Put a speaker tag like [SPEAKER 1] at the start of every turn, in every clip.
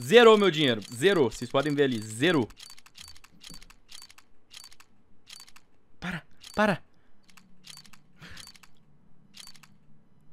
[SPEAKER 1] Zerou meu dinheiro. Zerou. Vocês podem ver ali. Zerou. Para, para.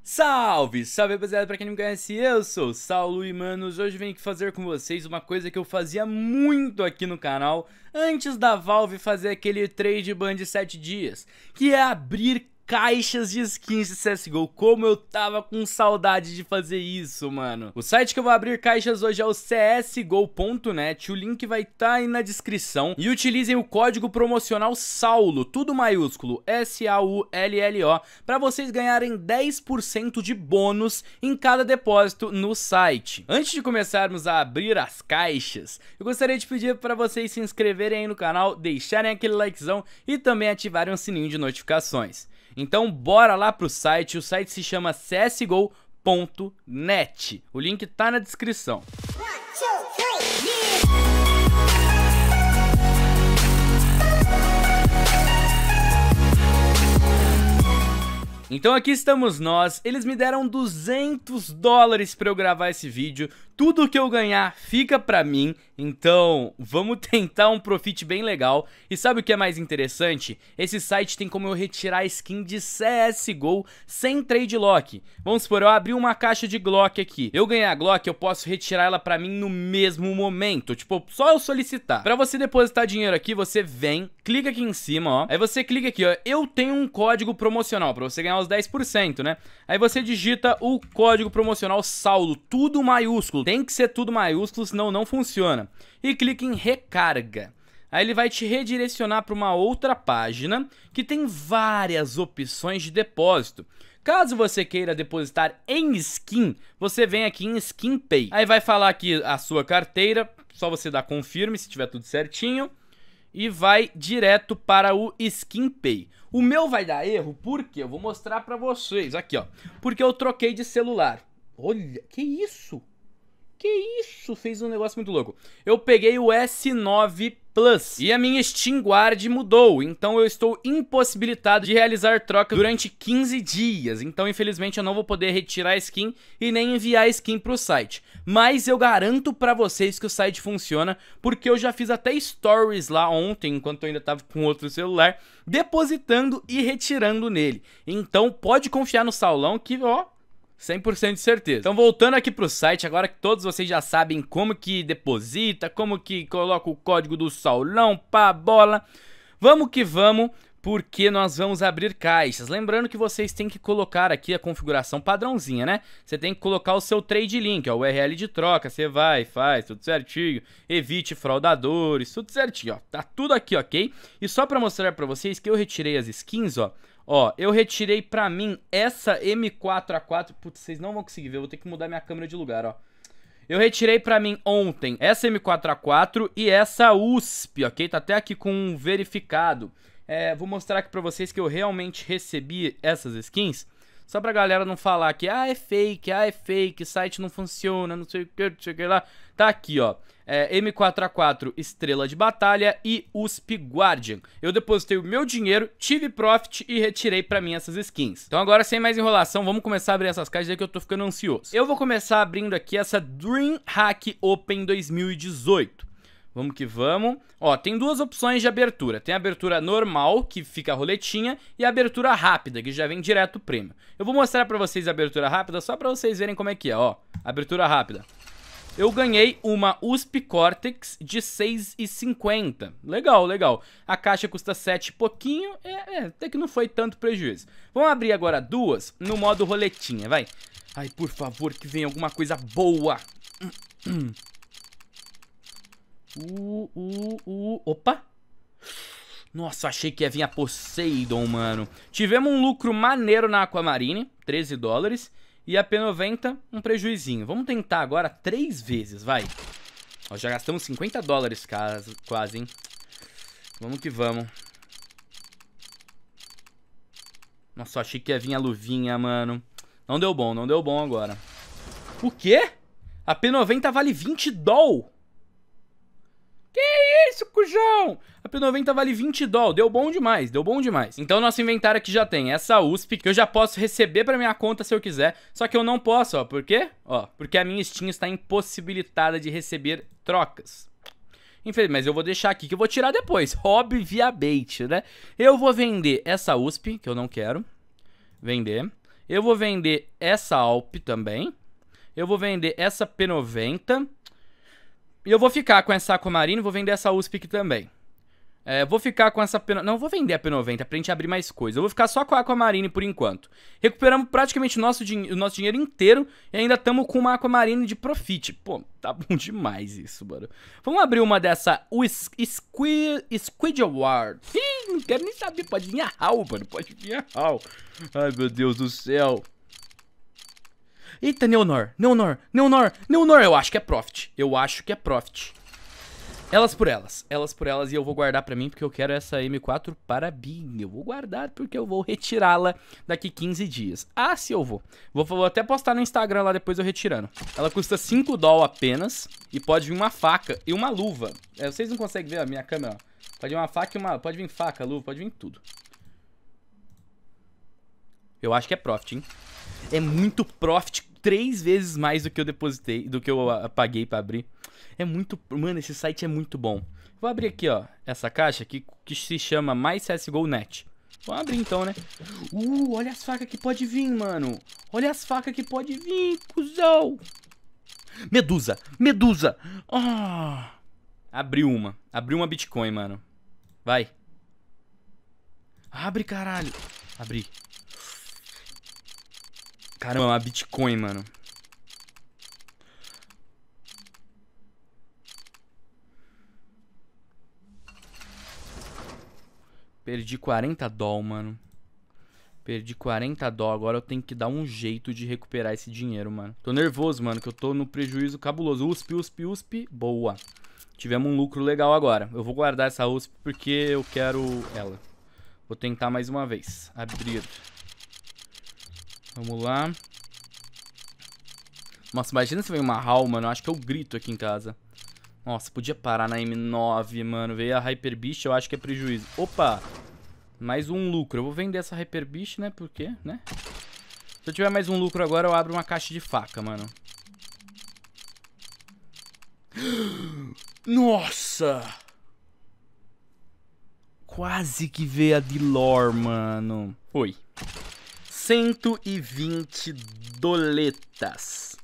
[SPEAKER 1] Salve, salve rapaziada, pra quem não me conhece, eu sou o Saulo e manos, hoje venho aqui fazer com vocês uma coisa que eu fazia muito aqui no canal antes da Valve fazer aquele trade ban de 7 dias, que é abrir caixas de skins de CSGO. Como eu tava com saudade de fazer isso, mano. O site que eu vou abrir caixas hoje é o csgo.net. O link vai estar tá aí na descrição. E utilizem o código promocional SAULO, tudo maiúsculo, S-A-U-L-L-O, para vocês ganharem 10% de bônus em cada depósito no site. Antes de começarmos a abrir as caixas, eu gostaria de pedir para vocês se inscreverem aí no canal, deixarem aquele likezão e também ativarem o sininho de notificações. Então bora lá pro site, o site se chama csgo.net. O link tá na descrição. Então aqui estamos nós, eles me deram 200 dólares para eu gravar esse vídeo, tudo que eu ganhar fica para mim, então vamos tentar um profit bem legal. E sabe o que é mais interessante? Esse site tem como eu retirar skin de CSGO sem trade lock. Vamos supor, eu abri uma caixa de Glock aqui. Eu ganhar a Glock, eu posso retirar ela para mim no mesmo momento, tipo, só eu solicitar. Para você depositar dinheiro aqui, você vem, clica aqui em cima, ó. Aí você clica aqui, ó, eu tenho um código promocional para você ganhar os 10%, né? Aí você digita o código promocional saldo, tudo maiúsculo tem que ser tudo maiúsculo, senão não funciona. E clique em recarga. Aí ele vai te redirecionar para uma outra página que tem várias opções de depósito. Caso você queira depositar em skin, você vem aqui em Skin Pay. Aí vai falar aqui a sua carteira, só você dar confirme se tiver tudo certinho e vai direto para o Skin Pay. O meu vai dar erro porque eu vou mostrar para vocês aqui, ó. Porque eu troquei de celular. Olha, que isso? que isso? Fez um negócio muito louco. Eu peguei o S9 Plus e a minha Steam Guard mudou, então eu estou impossibilitado de realizar troca durante 15 dias. Então, infelizmente, eu não vou poder retirar a skin e nem enviar a skin para o site. Mas eu garanto para vocês que o site funciona, porque eu já fiz até stories lá ontem, enquanto eu ainda estava com outro celular, depositando e retirando nele. Então, pode confiar no Saulão que, ó, 100% de certeza. Então voltando aqui pro site, agora que todos vocês já sabem como que deposita, como que coloca o código do saulão pra bola, vamos que vamos, porque nós vamos abrir caixas. Lembrando que vocês têm que colocar aqui a configuração padrãozinha, né? Você tem que colocar o seu trade link, ó, o URL de troca, você vai, faz, tudo certinho, evite fraudadores, tudo certinho, ó. Tá tudo aqui, ok? E só pra mostrar pra vocês que eu retirei as skins, ó, Ó, eu retirei pra mim essa M4A4. Putz, vocês não vão conseguir ver, eu vou ter que mudar minha câmera de lugar, ó. Eu retirei pra mim ontem essa M4A4 e essa USP, ok? Tá até aqui com um verificado. É, vou mostrar aqui pra vocês que eu realmente recebi essas skins. Só pra galera não falar que, ah, é fake, ah, é fake, site não funciona, não sei o que, não sei o que lá. Tá aqui, ó. É, M4A4 Estrela de Batalha e USP Guardian. Eu depositei o meu dinheiro, tive profit e retirei pra mim essas skins. Então agora, sem mais enrolação, vamos começar a abrir essas caixas, aí é que eu tô ficando ansioso. Eu vou começar abrindo aqui essa Dream Hack Open 2018. Vamos que vamos. Ó, tem duas opções de abertura. Tem a abertura normal, que fica a roletinha, e a abertura rápida, que já vem direto o prêmio. Eu vou mostrar pra vocês a abertura rápida, só pra vocês verem como é que é, ó. Abertura rápida. Eu ganhei uma USP Cortex de 6,50. Legal, legal. A caixa custa 7 e pouquinho, é, é, até que não foi tanto prejuízo. Vamos abrir agora duas no modo roletinha, vai. Ai, por favor, que venha alguma coisa boa. Hum, hum. Uh, uh, uh. Opa! Nossa, achei que ia vir a Poseidon, mano. Tivemos um lucro maneiro na Aquamarine, 13 dólares. E a P90, um prejuizinho. Vamos tentar agora três vezes, vai. Ó, já gastamos 50 dólares quase, hein. Vamos que vamos. Nossa, achei que ia vir a luvinha, mano. Não deu bom, não deu bom agora. O quê? A P90 vale 20 dólares isso, cujão! A P90 vale 20 dólares. deu bom demais, deu bom demais. Então nosso inventário aqui já tem essa USP, que eu já posso receber pra minha conta se eu quiser, só que eu não posso, ó, por quê? Ó, porque a minha Steam está impossibilitada de receber trocas. Enfim, mas eu vou deixar aqui que eu vou tirar depois. Hobby via bait, né? Eu vou vender essa USP, que eu não quero. Vender. Eu vou vender essa Alp também. Eu vou vender essa P90. E eu vou ficar com essa Aquamarine, vou vender essa USP aqui também. É, vou ficar com essa P... Não, vou vender a P90 pra gente abrir mais coisa. Eu vou ficar só com a Aquamarine por enquanto. Recuperamos praticamente o nosso, din... o nosso dinheiro inteiro e ainda estamos com uma Aquamarine de profit. Pô, tá bom demais isso, mano. Vamos abrir uma dessa Squid, Squid Award. Ih, não quero nem saber. Pode vir a HAL, mano. Pode vir a HAL. Ai, meu Deus do céu. Eita, Neonor, Neonor, Neonor, Neonor. Eu acho que é Profit. Eu acho que é Profit. Elas por elas, elas por elas, e eu vou guardar pra mim porque eu quero essa M4 para Bing. Eu vou guardar porque eu vou retirá-la daqui 15 dias. Ah, se eu vou. vou. vou. até postar no Instagram lá depois eu retirando. Ela custa 5 doll apenas e pode vir uma faca e uma luva. É, vocês não conseguem ver a minha câmera, ó. Pode vir uma faca e uma... Pode vir faca, luva, pode vir tudo. Eu acho que é Profit, hein? É muito Profit três vezes mais do que eu depositei, do que eu ah, paguei para abrir. É muito. Mano, esse site é muito bom. Vou abrir aqui, ó, essa caixa que, que se chama Mais CSGO Net. Vamos abrir então, né? Uh, olha as facas que pode vir, mano. Olha as facas que pode vir, cuzão. Medusa, medusa. Oh. Ah. Abri uma. Abri uma Bitcoin, mano. Vai. Abre, caralho. Abri. Caramba, uma Bitcoin, mano. Perdi 40 doll, mano. Perdi 40 dó, agora eu tenho que dar um jeito de recuperar esse dinheiro, mano. Tô nervoso, mano, que eu tô no prejuízo cabuloso. USP, USP, USP, boa. Tivemos um lucro legal agora. Eu vou guardar essa USP porque eu quero ela. Vou tentar mais uma vez. Abrir. Vamos lá. Nossa, imagina se veio uma HAL, mano. Eu acho que eu grito aqui em casa. Nossa, podia parar na M9, mano. Veio a Hyper Beast, eu acho que é prejuízo. Opa! Mais um lucro. Eu vou vender essa Hyper Beast, né? Por quê, né? Se eu tiver mais um lucro agora, eu abro uma caixa de faca, mano. Nossa! Quase que veio a Dilor, mano. Foi. 120 doletas.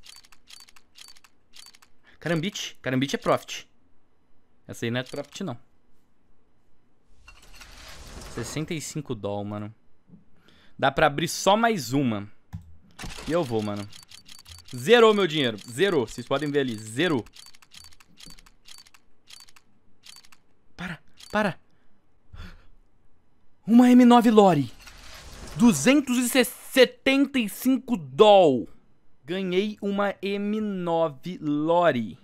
[SPEAKER 1] Carambite. Carambite é profit. Essa aí não é profit, não. 65 doll, mano. Dá pra abrir só mais uma. E eu vou, mano. Zerou meu dinheiro. Zerou. Vocês podem ver ali. Zerou. Para. Para. Uma M9 Lore. 275 doll. Ganhei uma M9 Lore.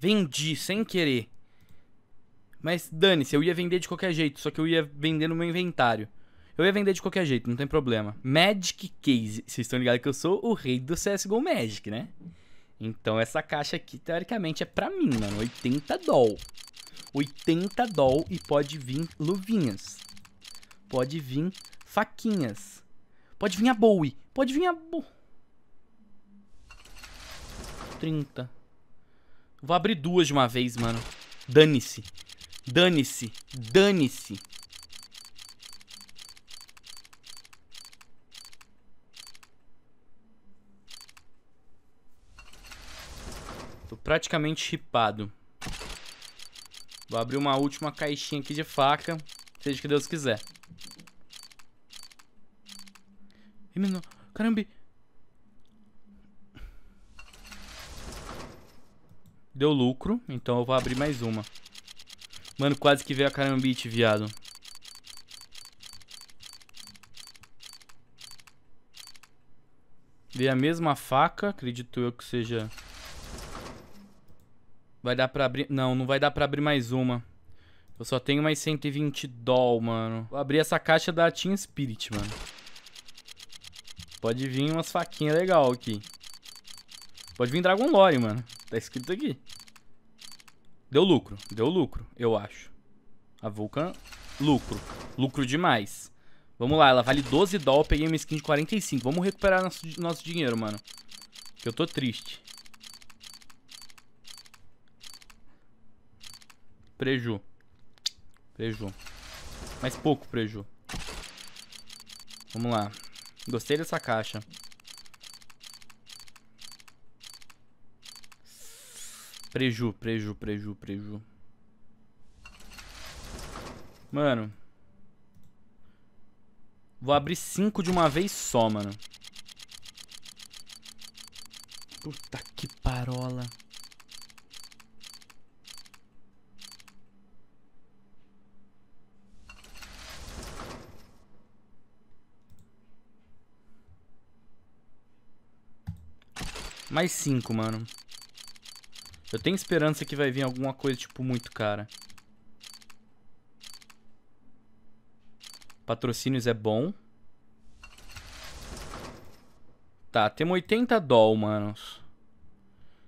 [SPEAKER 1] Vendi sem querer. Mas dane-se, eu ia vender de qualquer jeito, só que eu ia vender no meu inventário. Eu ia vender de qualquer jeito, não tem problema. Magic Case. Vocês estão ligados que eu sou o rei do CSGO Magic, né? Então essa caixa aqui, teoricamente, é pra mim, mano. 80 doll. 80 doll e pode vir luvinhas. Pode vir Faquinhas. Pode vir a Bowie. Pode vir a Bowie. 30. Vou abrir duas de uma vez, mano. Dane-se. Dane-se. Dane-se. Tô praticamente chipado. Vou abrir uma última caixinha aqui de faca. Seja que Deus quiser. E Caramba. Deu lucro, então eu vou abrir mais uma. Mano, quase que veio a carambite, viado. Veio a mesma faca, acredito eu que seja... Vai dar pra abrir... Não, não vai dar pra abrir mais uma. Eu só tenho mais 120 doll, mano. Vou abrir essa caixa da Team Spirit, mano. Pode vir umas faquinhas legal aqui. Pode vir Dragon Lore, mano. Tá escrito aqui. Deu lucro. Deu lucro, eu acho. A Vulcan, lucro. Lucro demais. Vamos lá, ela vale 12 doll, peguei uma skin de 45. Vamos recuperar nosso, nosso dinheiro, mano. Que eu tô triste. Preju. Preju. Mais pouco preju. Vamos lá. Gostei dessa caixa. Preju, preju, preju, preju. Mano. Vou abrir cinco de uma vez só, mano. Puta que parola. Mais cinco, mano. Eu tenho esperança que vai vir alguma coisa, tipo, muito cara. Patrocínios é bom. Tá, temos 80 doll, manos.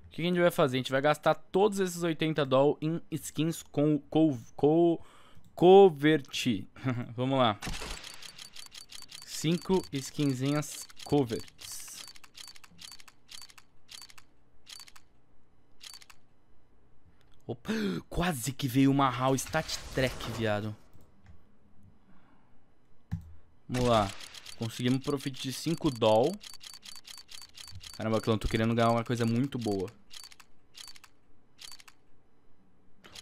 [SPEAKER 1] O que a gente vai fazer? A gente vai gastar todos esses 80 doll em skins com co, co, covert. Vamos lá. 5 skinzinhas covert. Opa, quase que veio uma Hall Stat Track, viado. Vamos lá. Conseguimos profit de 5 doll. Caramba, clã, tô querendo ganhar uma coisa muito boa.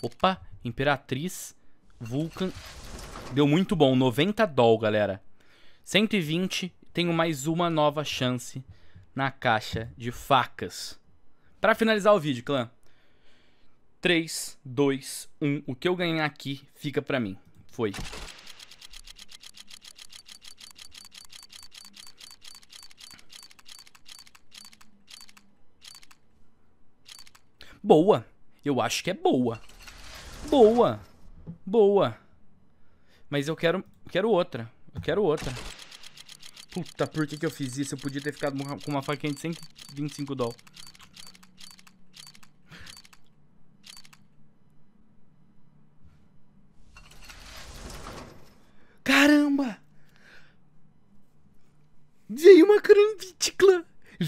[SPEAKER 1] Opa, Imperatriz, Vulcan. Deu muito bom, 90 doll, galera. 120, tenho mais uma nova chance na caixa de facas. Pra finalizar o vídeo, clã. 3, 2, 1. O que eu ganhar aqui fica pra mim. Foi. Boa. Eu acho que é boa. Boa. Boa. Mas eu quero, quero outra. Eu quero outra. Puta, por que, que eu fiz isso? Eu podia ter ficado com uma faquinha de 125 dólares.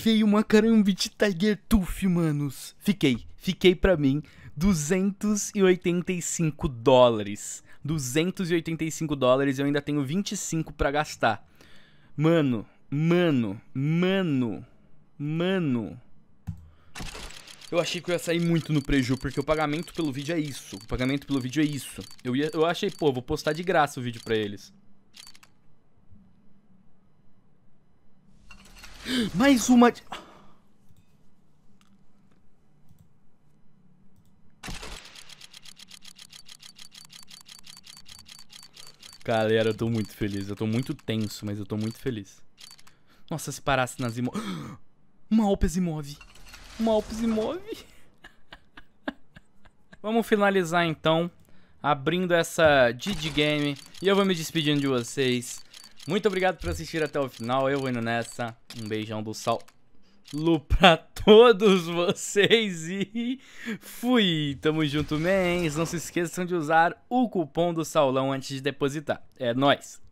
[SPEAKER 1] veio uma de Tiger Tooth, manos. Fiquei, fiquei pra mim 285 dólares. 285 dólares eu ainda tenho 25 para gastar. Mano, mano, mano, mano. Eu achei que eu ia sair muito no preju, porque o pagamento pelo vídeo é isso. O pagamento pelo vídeo é isso. Eu, ia, eu achei, pô, vou postar de graça o vídeo pra eles. Mais uma... Galera, eu tô muito feliz. Eu tô muito tenso, mas eu tô muito feliz. Nossa, se parasse nas imóveis, Uma Alpes imove. Uma Alpes imove. Vamos finalizar então, abrindo essa Digi Game. E eu vou me despedindo de vocês. Muito obrigado por assistir até o final. Eu vou indo nessa. Um beijão do sal. Lu pra todos vocês e fui! Tamo junto, mens! Não se esqueçam de usar o cupom do Saulão antes de depositar. É nóis!